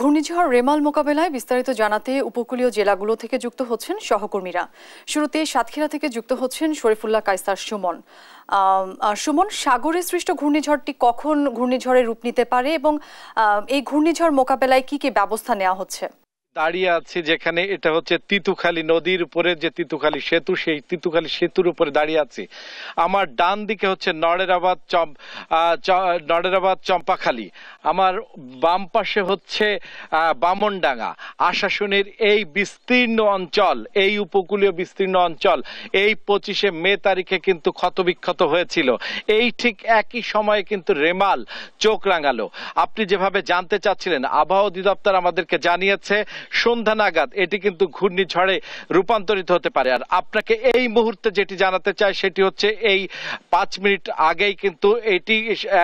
ঘূর্ণিঝড় রেমাল মোকাবেলায় বিস্তারিত জানাতে উপকূলীয় জেলাগুলো থেকে যুক্ত হচ্ছেন সহকর্মীরা শুরুতে সাতক্ষীরা থেকে যুক্ত হচ্ছেন শরীফুল্লাহ কাইসার সুমন সুমন সাগরে সৃষ্ট ঘূর্ণিঝড়টি কখন ঘূর্ণিঝড়ে রূপ নিতে পারে এবং এই ঘূর্ণিঝড় মোকাবেলায় কি কি ব্যবস্থা নেওয়া হচ্ছে দাঁড়িয়ে আছি যেখানে এটা হচ্ছে তিতুখালী নদীর উপরে যে তিতুখালী সেতু সেই তিতুখালী সেতুর উপরে দাঁড়িয়ে আছি আমার ডান দিকে হচ্ছে নড়েরাবাদ চম্প নড়েরাবাদ চম্পাখালী আমার বাম পাশে হচ্ছে বামনডাঙ্গা আশাসনের এই বিস্তীর্ণ অঞ্চল এই উপকূলীয় বিস্তীর্ণ অঞ্চল এই পঁচিশে মে তারিখে কিন্তু ক্ষতবিক্ষত হয়েছিল এই ঠিক একই সময়ে কিন্তু রেমাল চোখ রাঙালো আপনি যেভাবে জানতে চাচ্ছিলেন আবহাওয়া অধিদপ্তর আমাদেরকে জানিয়েছে সন্ধ্যা নাগাদ এটি কিন্তু ঘূর্ণিঝড়ে রূপান্তরিত হতে পারে আর আপনাকে এই মুহূর্তে যেটি জানাতে চাই সেটি হচ্ছে এই পাঁচ মিনিট আগেই কিন্তু এটি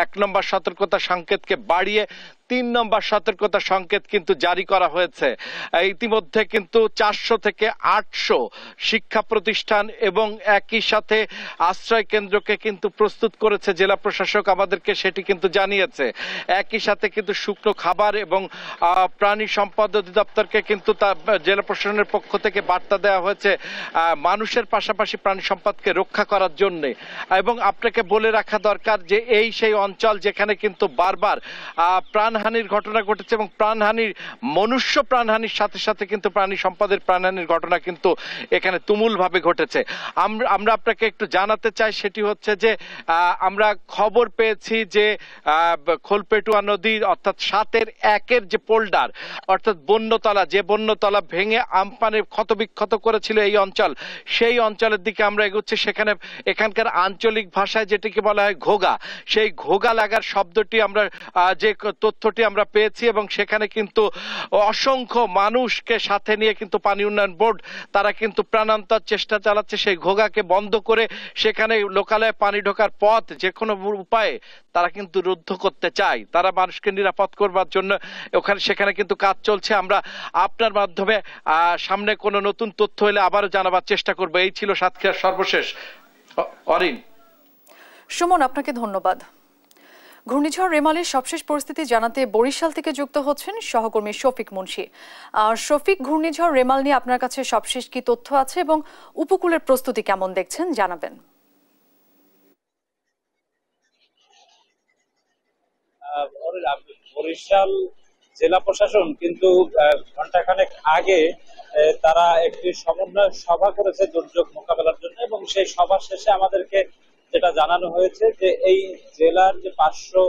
এক নম্বর সতর্কতা সংকেতকে বাড়িয়ে তিন নম্বর সতর্কতা সংকেত কিন্তু জারি করা হয়েছে ইতিমধ্যে কিন্তু চারশো থেকে আটশো শিক্ষা প্রতিষ্ঠান এবং একই সাথে আশ্রয় কেন্দ্রকে কিন্তু প্রস্তুত করেছে জেলা প্রশাসক আমাদেরকে সেটি কিন্তু জানিয়েছে একই সাথে কিন্তু শুকনো খাবার এবং প্রাণী সম্পদ অধিদপ্তরকে কিন্তু জেলা প্রশাসনের পক্ষ থেকে বার্তা দেওয়া হয়েছে মানুষের পাশাপাশি প্রাণী সম্পদকে রক্ষা করার জন্যে এবং আপনাকে বলে রাখা দরকার যে এই সেই অঞ্চল যেখানে কিন্তু বারবার প্রাণ প্রাণহানির ঘটনা ঘটেছে এবং প্রাণহানির মনুষ্য প্রাণহানির সাথে সাথে কিন্তু প্রাণী সম্পদের প্রাণহানির ঘটনা কিন্তু এখানে তুমুলভাবে ঘটেছে আমরা আপনাকে একটু জানাতে চাই সেটি হচ্ছে যে আমরা খবর পেয়েছি যে খোলপেটুয়া নদীর অর্থাৎ সাতের একের যে পোল্ডার অর্থাৎ বন্যতলা যে বন্যতলা ভেঙে আমপানে ক্ষতবিক্ষত করেছিল এই অঞ্চল সেই অঞ্চলের দিকে আমরা এগোচ্ছি সেখানে এখানকার আঞ্চলিক ভাষায় যেটিকে বলা হয় ঘোগা সেই ঘোগা লাগার শব্দটি আমরা যে তথ্য তথ্যটি আমরা পেয়েছি এবং সেখানে কিন্তু অসংখ্য মানুষকে সাথে নিয়ে কিন্তু পানি উন্নয়ন বোর্ড তারা কিন্তু প্রাণান্তর চেষ্টা চালাচ্ছে সেই ঘোগাকে বন্ধ করে সেখানে লোকালয়ে পানি ঢোকার পথ যে কোনো উপায়ে তারা কিন্তু রুদ্ধ করতে চায় তারা মানুষকে নিরাপদ করবার জন্য ওখানে সেখানে কিন্তু কাজ চলছে আমরা আপনার মাধ্যমে সামনে কোনো নতুন তথ্য হলে আবারও জানাবার চেষ্টা করবো এই ছিল সাতক্ষীর সর্বশেষ অরিন সুমন আপনাকে ধন্যবাদ ঘূর্ণিঝড় রেমালের সবশেষ পরিস্থিতি জানাতে বরিশাল থেকে যুক্ত হচ্ছেন সহকর্মী শফিক মুন্সি আর শফিক ঘূর্ণিঝড় রেমাল নিয়ে আপনার কাছে সবশেষ কি তথ্য আছে এবং উপকূলের প্রস্তুতি কেমন দেখছেন জানাবেন বরিশাল জেলা প্রশাসন কিন্তু ঘন্টাখানেক আগে তারা একটি সমন্বয় সভা করেছে দুর্যোগ মোকাবেলার জন্য এবং সেই সভা শেষে আমাদেরকে যেটা জানানো হয়েছে যে এই জেলার যে পাঁচশো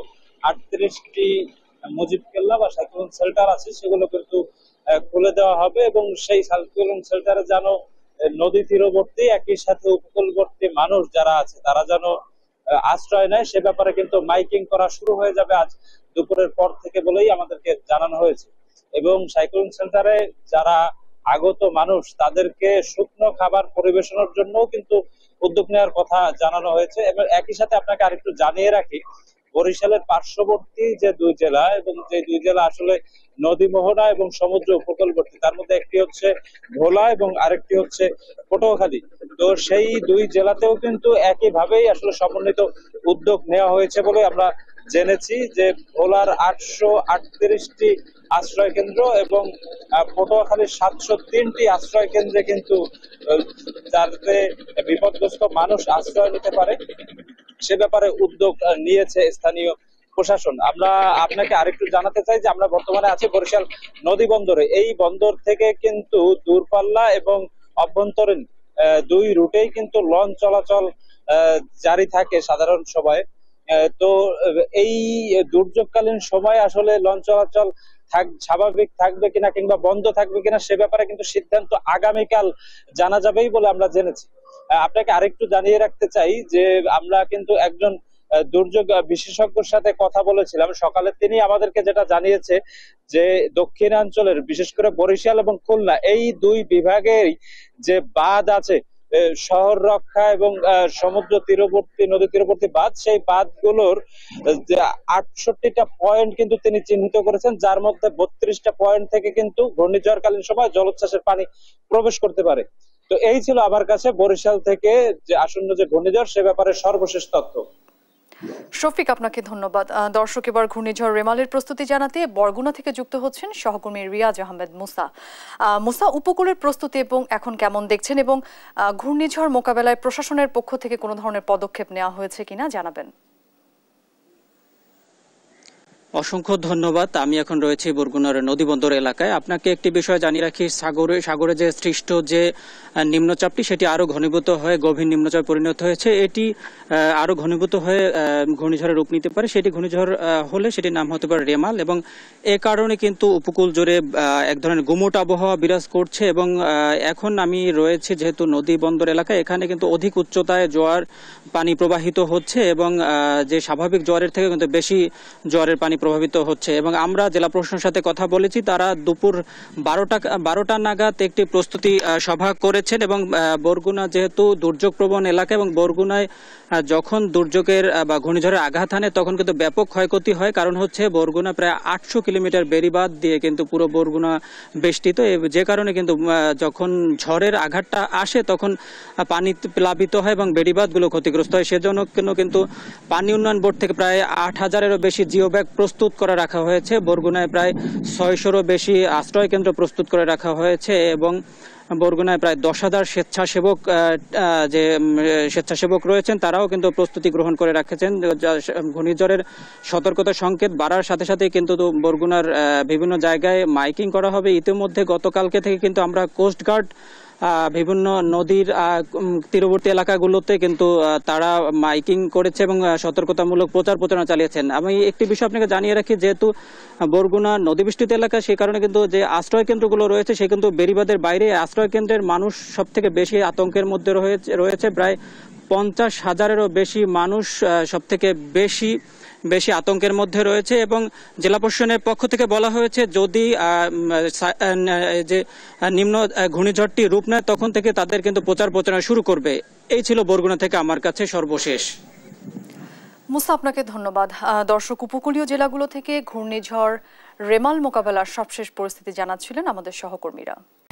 আটত্রিশটি মুজিব কেল্লা বা সাইক্লোন শেল্টার আছে সেগুলো কিন্তু খুলে দেওয়া হবে এবং সেই সাইক্লোন শেল্টারে যেন নদী তীরবর্তী একই সাথে উপকূলবর্তী মানুষ যারা আছে তারা যেন আশ্রয় নেয় সে ব্যাপারে কিন্তু মাইকিং করা শুরু হয়ে যাবে আজ দুপুরের পর থেকে বলেই আমাদেরকে জানানো হয়েছে এবং সাইক্লোন সেন্টারে যারা আগত মানুষ তাদেরকে শুকনো খাবার পরিবেশনের জন্য কিন্তু উদ্যোগ নেওয়ার কথা জানানো হয়েছে এবং একই সাথে আপনাকে আরেকটু জানিয়ে রাখি বরিশালের পার্শ্ববর্তী যে দুই জেলা এবং যে দুই জেলা আসলে নদী মোহনা এবং সমুদ্র উপকূলবর্তী তার মধ্যে একটি হচ্ছে ভোলা এবং আরেকটি হচ্ছে পটুয়াখালী তো সেই দুই জেলাতেও কিন্তু একইভাবেই আসলে সমন্বিত উদ্যোগ নেওয়া হয়েছে বলে আমরা জেনেছি যে ভোলার আটশো আটত্রিশটি আশ্রয় কেন্দ্র এবং পটুয়াখালীর সাতশো তিনটি আশ্রয় কেন্দ্রে কিন্তু যাতে বিপদগ্রস্ত মানুষ আশ্রয় নিতে পারে সে ব্যাপারে উদ্যোগ নিয়েছে স্থানীয় প্রশাসন আমরা আপনাকে আরেকটু জানাতে চাই যে আমরা বর্তমানে আছি বরিশাল নদী বন্দরে এই বন্দর থেকে কিন্তু দূরপাল্লা এবং অভ্যন্তরীণ দুই রুটেই কিন্তু লঞ্চ চলাচল জারি থাকে সাধারণ সভায় তো এই দুর্যোগকালীন সময় আসলে লঞ্চ চলাচল স্বাভাবিক থাকবে কিনা কিংবা বন্ধ থাকবে কিনা সে ব্যাপারে কিন্তু সিদ্ধান্ত আগামীকাল জানা যাবেই বলে আমরা জেনেছি আপনাকে আরেকটু জানিয়ে রাখতে চাই যে আমরা কিন্তু একজন দুর্যোগ বিশেষজ্ঞর সাথে কথা বলেছিলাম সকালে তিনি আমাদেরকে যেটা জানিয়েছে যে দক্ষিণাঞ্চলের বিশেষ করে বরিশাল এবং খুলনা এই দুই বিভাগের যে বাদ আছে শহর রক্ষা এবং সমুদ্র তীরবর্তী নদী তীরবর্তী বাঁধ সেই বাঁধগুলোর যে আটষট্টিটা পয়েন্ট কিন্তু তিনি চিহ্নিত করেছেন যার মধ্যে বত্রিশটা পয়েন্ট থেকে কিন্তু ঘূর্ণিঝড়কালীন সময় জলোচ্ছ্বাসের পানি প্রবেশ করতে পারে তো এই ছিল আমার কাছে বরিশাল থেকে যে আসন্ন যে ঘূর্ণিঝড় সে ব্যাপারে সর্বশেষ তথ্য শফিক আপনাকে ধন্যবাদ দর্শক এবার ঘূর্ণিঝড় রেমালের প্রস্তুতি জানাতে বরগুনা থেকে যুক্ত হচ্ছেন সহকর্মী রিয়াজ আহমেদ মুসা মুসা উপকূলের প্রস্তুতি এবং এখন কেমন দেখছেন এবং ঘূর্ণিঝড় মোকাবেলায় প্রশাসনের পক্ষ থেকে কোনো ধরনের পদক্ষেপ নেওয়া হয়েছে কিনা জানাবেন অসংখ্য ধন্যবাদ আমি এখন রয়েছি বরগুনার নদীবন্দর এলাকায় আপনাকে একটি বিষয় জানিয়ে রাখি সাগরে সাগরে যে সৃষ্ট যে নিম্নচাপটি সেটি আরও ঘনীভূত হয়ে গভীর নিম্নচাপ পরিণত হয়েছে এটি আরও ঘনীভূত হয়ে ঘূর্ণিঝড়ে রূপ নিতে পারে সেটি ঘূর্ণিঝড় হলে সেটির নাম হতে পারে রেমাল এবং এ কারণে কিন্তু উপকূল জুড়ে এক ধরনের গুমোট আবহাওয়া বিরাজ করছে এবং এখন আমি রয়েছে যেহেতু নদীবন্দর এলাকায় এখানে কিন্তু অধিক উচ্চতায় জোয়ার পানি প্রবাহিত হচ্ছে এবং যে স্বাভাবিক জোয়ারের থেকে কিন্তু বেশি জোয়ারের পানি প্রভাবিত হচ্ছে এবং আমরা জেলা প্রশাসনের সাথে কথা বলেছি তারা দুপুর বারোটা বারোটা নাগাদ একটি প্রস্তুতি সভা করেছেন এবং বরগুনা যেহেতু দুর্যোগপ্রবণ এলাকা এবং বরগুনায় যখন দুর্যোগের বা ঘূর্ণিঝড়ের আঘাত আনে তখন কিন্তু ব্যাপক ক্ষয়ক্ষতি হয় কারণ হচ্ছে বরগুনা প্রায় আটশো কিলোমিটার বেরিবাদ দিয়ে কিন্তু পুরো বরগুনা বেষ্টিত যে কারণে কিন্তু যখন ঝড়ের আঘাতটা আসে তখন পানি প্লাবিত হয় এবং বেরিবাদগুলো ক্ষতিগ্রস্ত হয় সেজন্য কিন্তু পানি উন্নয়ন বোর্ড থেকে প্রায় আট হাজারেরও বেশি জিও ব্যাগ প্রস্তুত করে রাখা হয়েছে বরগুনায় প্রায় ছয়শোরও বেশি আশ্রয় কেন্দ্র প্রস্তুত করে রাখা হয়েছে এবং বরগুনায় প্রায় দশ হাজার স্বেচ্ছাসেবক যে স্বেচ্ছাসেবক রয়েছেন তারাও কিন্তু প্রস্তুতি গ্রহণ করে রাখেছেন ঘূর্ণিঝড়ের সতর্কতা সংকেত বাড়ার সাথে সাথে কিন্তু বরগুনার বিভিন্ন জায়গায় মাইকিং করা হবে ইতিমধ্যে গতকালকে থেকে কিন্তু আমরা কোস্টগার্ড বিভিন্ন নদীর তীরবর্তী এলাকাগুলোতে কিন্তু তারা মাইকিং করেছে এবং সতর্কতামূলক প্রচার প্রচারণা চালিয়েছেন আমি একটি বিষয় আপনাকে জানিয়ে রাখি যেহেতু বরগুনা নদী বৃষ্টিত এলাকা সেই কারণে কিন্তু যে আশ্রয় কেন্দ্রগুলো রয়েছে সে কিন্তু বেরিবাদের বাইরে আশ্রয় কেন্দ্রের মানুষ সব থেকে বেশি আতঙ্কের মধ্যে রয়েছে রয়েছে প্রায় পঞ্চাশ হাজারেরও বেশি মানুষ সবথেকে বেশি বেশি আতঙ্কের মধ্যে রয়েছে এবং জেলা প্রশাসনের পক্ষ থেকে বলা হয়েছে যদি যে নিম্ন ঘূর্ণিঝড়টি রূপ নেয় তখন থেকে তাদের কিন্তু প্রচার প্রচারণা শুরু করবে এই ছিল বরগুনা থেকে আমার কাছে সর্বশেষ মুস্তা আপনাকে ধন্যবাদ দর্শক উপকূলীয় জেলাগুলো থেকে ঘূর্ণিঝড় রেমাল মোকাবেলার সবশেষ পরিস্থিতি জানাচ্ছিলেন আমাদের সহকর্মীরা